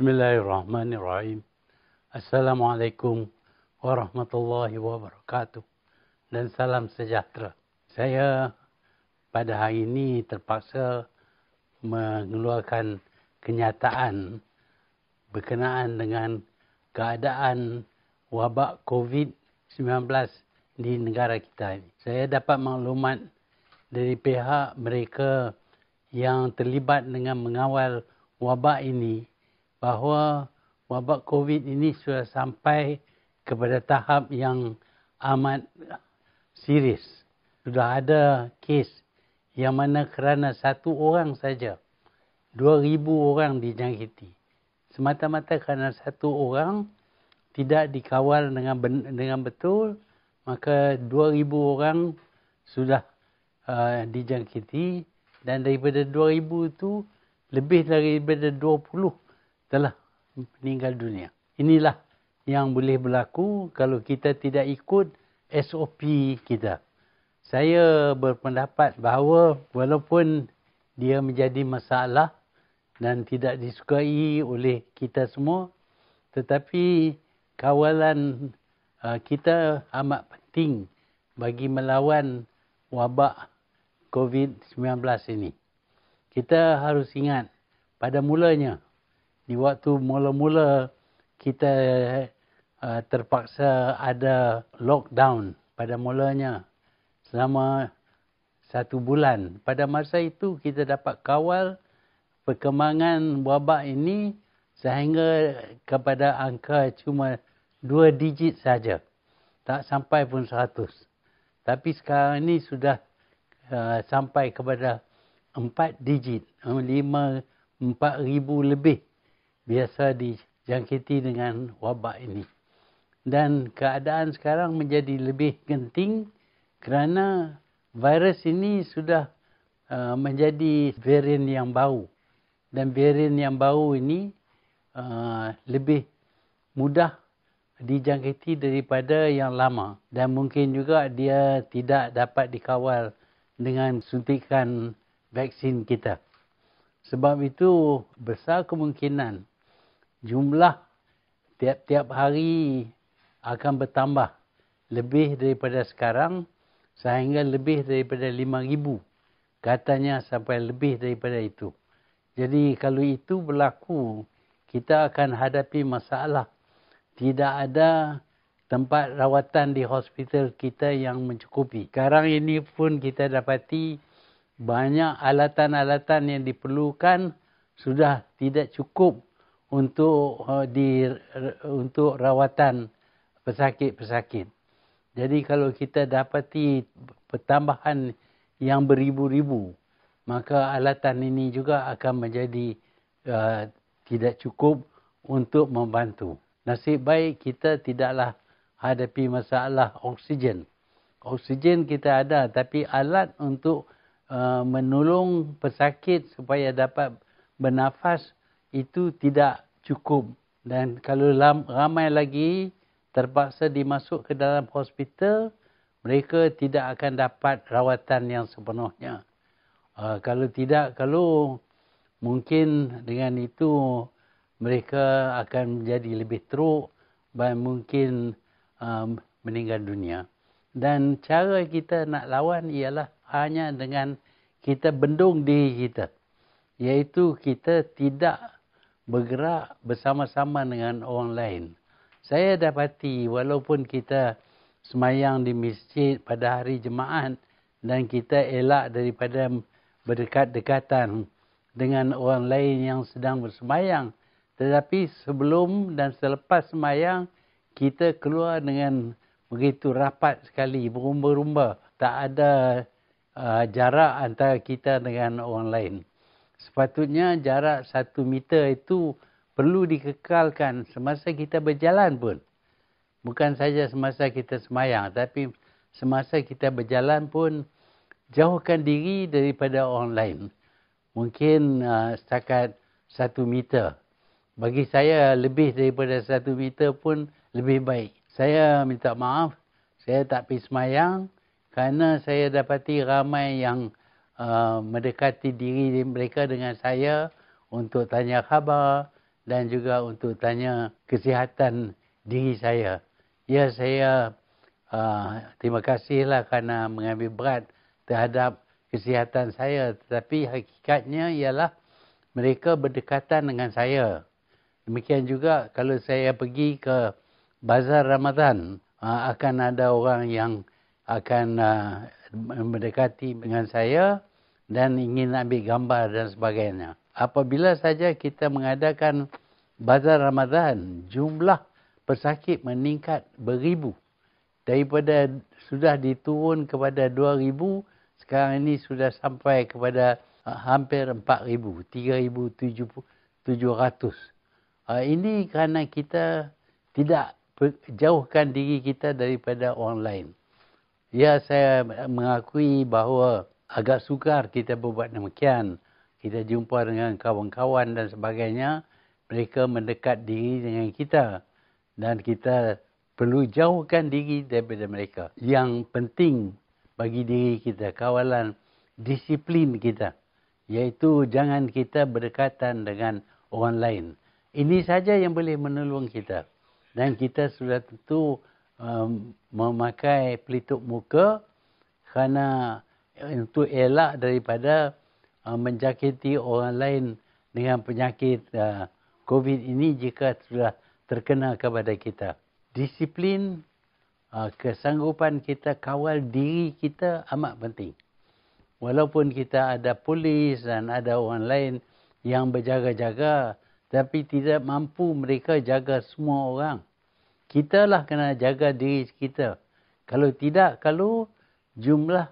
Bismillahirrahmanirrahim. Assalamualaikum warahmatullahi wabarakatuh. Dan salam sejahtera. Saya pada hari ini terpaksa mengeluarkan kenyataan berkenaan dengan keadaan wabak COVID-19 di negara kita ini. Saya dapat maklumat dari pihak mereka yang terlibat dengan mengawal wabak ini bahawa wabak COVID ini sudah sampai kepada tahap yang amat serius. Sudah ada kes yang mana kerana satu orang saja, 2,000 orang dijangkiti. Semata-mata kerana satu orang tidak dikawal dengan, ben- dengan betul, maka 2,000 orang sudah uh, dijangkiti dan daripada 2,000 itu lebih daripada telah meninggal dunia. Inilah yang boleh berlaku kalau kita tidak ikut SOP kita. Saya berpendapat bahawa walaupun dia menjadi masalah dan tidak disukai oleh kita semua, tetapi kawalan uh, kita amat penting bagi melawan wabak COVID-19 ini. Kita harus ingat pada mulanya di waktu mula-mula kita uh, terpaksa ada lockdown pada mulanya selama satu bulan. Pada masa itu kita dapat kawal perkembangan wabak ini sehingga kepada angka cuma dua digit saja. Tak sampai pun seratus. Tapi sekarang ini sudah uh, sampai kepada empat digit. Eh, lima, empat ribu lebih biasa dijangkiti dengan wabak ini. Dan keadaan sekarang menjadi lebih genting kerana virus ini sudah uh, menjadi varian yang bau Dan varian yang bau ini uh, lebih mudah dijangkiti daripada yang lama. Dan mungkin juga dia tidak dapat dikawal dengan suntikan vaksin kita. Sebab itu besar kemungkinan jumlah tiap-tiap hari akan bertambah lebih daripada sekarang sehingga lebih daripada 5,000. Katanya sampai lebih daripada itu. Jadi kalau itu berlaku, kita akan hadapi masalah. Tidak ada tempat rawatan di hospital kita yang mencukupi. Sekarang ini pun kita dapati banyak alatan-alatan yang diperlukan sudah tidak cukup untuk uh, di untuk rawatan pesakit-pesakit. Jadi kalau kita dapati pertambahan yang beribu-ribu, maka alatan ini juga akan menjadi uh, tidak cukup untuk membantu. Nasib baik kita tidaklah hadapi masalah oksigen. Oksigen kita ada tapi alat untuk uh, menolong pesakit supaya dapat bernafas itu tidak cukup dan kalau ramai lagi terpaksa dimasuk ke dalam hospital mereka tidak akan dapat rawatan yang sepenuhnya uh, kalau tidak kalau mungkin dengan itu mereka akan menjadi lebih teruk dan mungkin um, meninggal dunia dan cara kita nak lawan ialah hanya dengan kita bendung diri kita iaitu kita tidak bergerak bersama-sama dengan orang lain. Saya dapati walaupun kita semayang di masjid pada hari jemaat dan kita elak daripada berdekat-dekatan dengan orang lain yang sedang bersemayang. Tetapi sebelum dan selepas semayang, kita keluar dengan begitu rapat sekali, berumba-rumba. Tak ada uh, jarak antara kita dengan orang lain sepatutnya jarak satu meter itu perlu dikekalkan semasa kita berjalan pun. Bukan saja semasa kita semayang, tapi semasa kita berjalan pun jauhkan diri daripada orang lain. Mungkin uh, setakat satu meter. Bagi saya lebih daripada satu meter pun lebih baik. Saya minta maaf, saya tak pergi semayang kerana saya dapati ramai yang Uh, mendekati diri mereka dengan saya untuk tanya khabar dan juga untuk tanya kesihatan diri saya. Ya, saya uh, terima kasihlah kerana mengambil berat terhadap kesihatan saya. Tetapi hakikatnya ialah mereka berdekatan dengan saya. Demikian juga kalau saya pergi ke Bazar Ramadan, uh, akan ada orang yang akan uh, mendekati dengan saya dan ingin ambil gambar dan sebagainya. Apabila saja kita mengadakan bazar Ramadan, jumlah pesakit meningkat beribu. Daripada sudah diturun kepada 2,000, sekarang ini sudah sampai kepada eh, hampir 4,000, 3,700. Eh, ini kerana kita tidak jauhkan diri kita daripada orang lain. Ya, saya mengakui bahawa agak sukar kita berbuat demikian. Kita jumpa dengan kawan-kawan dan sebagainya, mereka mendekat diri dengan kita dan kita perlu jauhkan diri daripada mereka. Yang penting bagi diri kita, kawalan disiplin kita, iaitu jangan kita berdekatan dengan orang lain. Ini saja yang boleh menolong kita. Dan kita sudah tentu um, memakai pelitup muka kerana untuk elak daripada uh, menjakiti orang lain dengan penyakit uh, COVID ini jika sudah terkena kepada kita. Disiplin, uh, kesanggupan kita kawal diri kita amat penting. Walaupun kita ada polis dan ada orang lain yang berjaga-jaga tapi tidak mampu mereka jaga semua orang. Kitalah kena jaga diri kita. Kalau tidak, kalau jumlah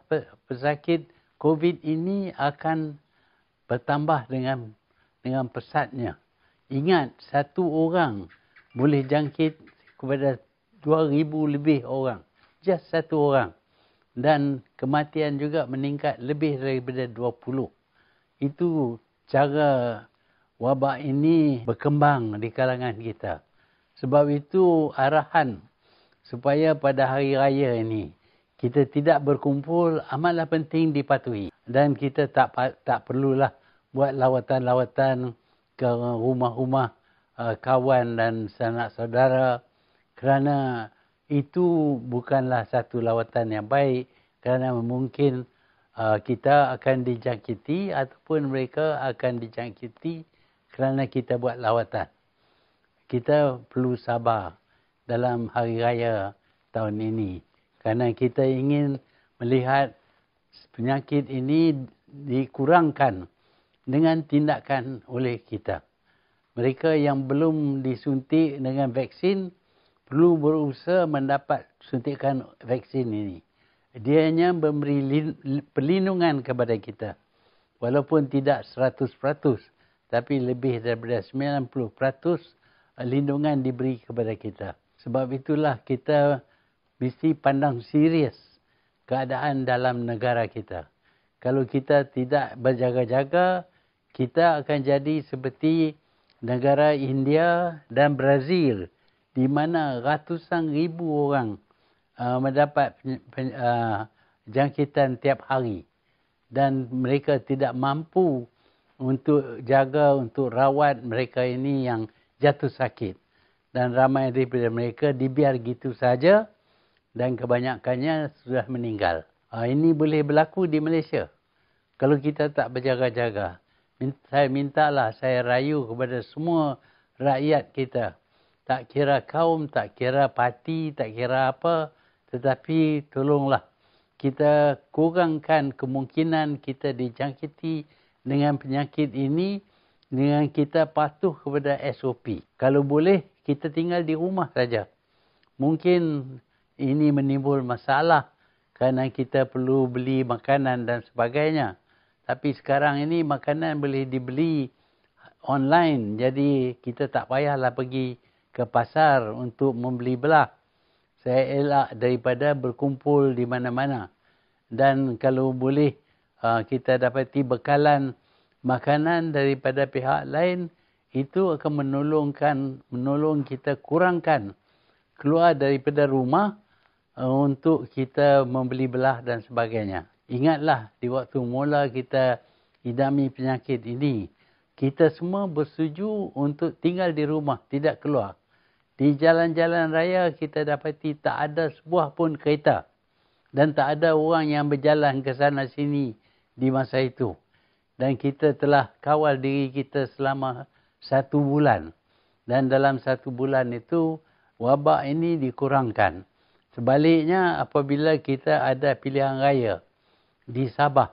pesakit COVID ini akan bertambah dengan dengan pesatnya. Ingat, satu orang boleh jangkit kepada 2,000 lebih orang. Just satu orang. Dan kematian juga meningkat lebih daripada 20. Itu cara wabak ini berkembang di kalangan kita. Sebab itu arahan supaya pada hari raya ini kita tidak berkumpul amatlah penting dipatuhi dan kita tak tak perlulah buat lawatan-lawatan ke rumah-rumah uh, kawan dan sanak saudara kerana itu bukanlah satu lawatan yang baik kerana mungkin uh, kita akan dijangkiti ataupun mereka akan dijangkiti kerana kita buat lawatan kita perlu sabar dalam hari raya tahun ini kerana kita ingin melihat penyakit ini dikurangkan dengan tindakan oleh kita. Mereka yang belum disuntik dengan vaksin perlu berusaha mendapat suntikan vaksin ini. Dia hanya memberi perlindungan kepada kita. Walaupun tidak 100%, tapi lebih daripada 90% eh, lindungan diberi kepada kita. Sebab itulah kita mesti pandang serius keadaan dalam negara kita. Kalau kita tidak berjaga-jaga, kita akan jadi seperti negara India dan Brazil di mana ratusan ribu orang uh, mendapat pen, pen, uh, jangkitan tiap hari dan mereka tidak mampu untuk jaga untuk rawat mereka ini yang jatuh sakit dan ramai daripada mereka dibiar gitu saja dan kebanyakannya sudah meninggal. Ah, ini boleh berlaku di Malaysia. Kalau kita tak berjaga-jaga, saya mintalah, saya rayu kepada semua rakyat kita. Tak kira kaum, tak kira parti, tak kira apa. Tetapi tolonglah, kita kurangkan kemungkinan kita dijangkiti dengan penyakit ini dengan kita patuh kepada SOP. Kalau boleh, kita tinggal di rumah saja. Mungkin ini menimbul masalah kerana kita perlu beli makanan dan sebagainya. Tapi sekarang ini makanan boleh dibeli online. Jadi kita tak payahlah pergi ke pasar untuk membeli belah. Saya elak daripada berkumpul di mana-mana. Dan kalau boleh uh, kita dapati bekalan makanan daripada pihak lain, itu akan menolongkan, menolong kita kurangkan keluar daripada rumah Eh, untuk kita membeli belah dan sebagainya. Ingatlah di waktu mula kita idami penyakit ini, kita semua bersetuju untuk tinggal di rumah, tidak keluar. Di jalan-jalan raya kita dapati tak ada sebuah pun kereta dan tak ada orang yang berjalan ke sana sini di masa itu. Dan kita telah kawal diri kita selama satu bulan. Dan dalam satu bulan itu, wabak ini dikurangkan. Sebaliknya apabila kita ada pilihan raya di Sabah,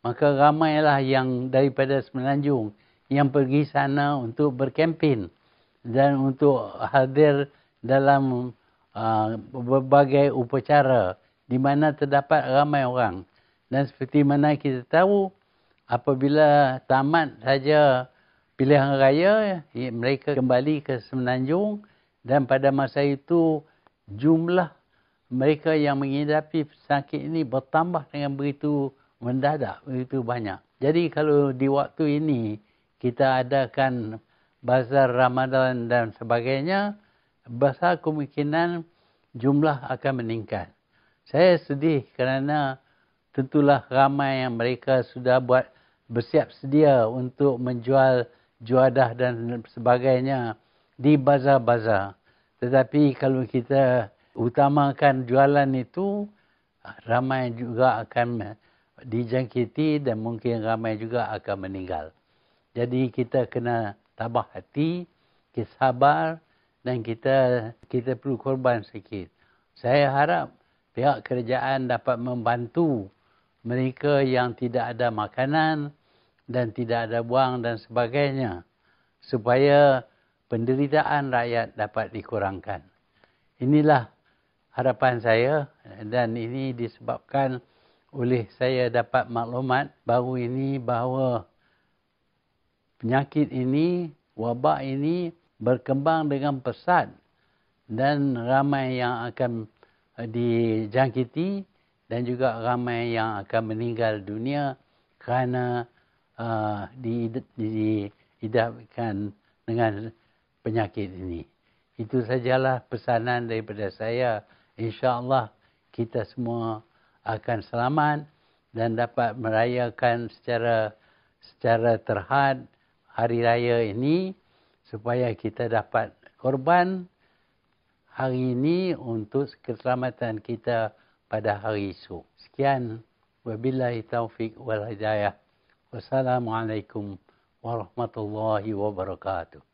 maka ramailah yang daripada Semenanjung yang pergi sana untuk berkempen dan untuk hadir dalam uh, berbagai upacara di mana terdapat ramai orang. Dan seperti mana kita tahu, apabila tamat saja pilihan raya, mereka kembali ke Semenanjung dan pada masa itu jumlah mereka yang menghidapi sakit ini bertambah dengan begitu mendadak, begitu banyak. Jadi kalau di waktu ini kita adakan bazar Ramadan dan sebagainya, besar kemungkinan jumlah akan meningkat. Saya sedih kerana tentulah ramai yang mereka sudah buat bersiap sedia untuk menjual juadah dan sebagainya di bazar-bazar. Tetapi kalau kita utamakan jualan itu ah, ramai juga akan dijangkiti dan mungkin ramai juga akan meninggal. Jadi kita kena tabah hati, kita sabar dan kita kita perlu korban sikit. Saya harap pihak kerajaan dapat membantu mereka yang tidak ada makanan dan tidak ada buang dan sebagainya supaya penderitaan rakyat dapat dikurangkan. Inilah harapan saya dan ini disebabkan oleh saya dapat maklumat baru ini bahawa penyakit ini, wabak ini berkembang dengan pesat dan ramai yang akan eh, dijangkiti dan juga ramai yang akan meninggal dunia kerana uh, eh, diidapkan dengan penyakit ini. Itu sajalah pesanan daripada saya insyaallah kita semua akan selamat dan dapat merayakan secara secara terhad hari raya ini supaya kita dapat korban hari ini untuk keselamatan kita pada hari esok. Sekian. Wabillahi taufiq wal hidayah. Wassalamualaikum warahmatullahi wabarakatuh.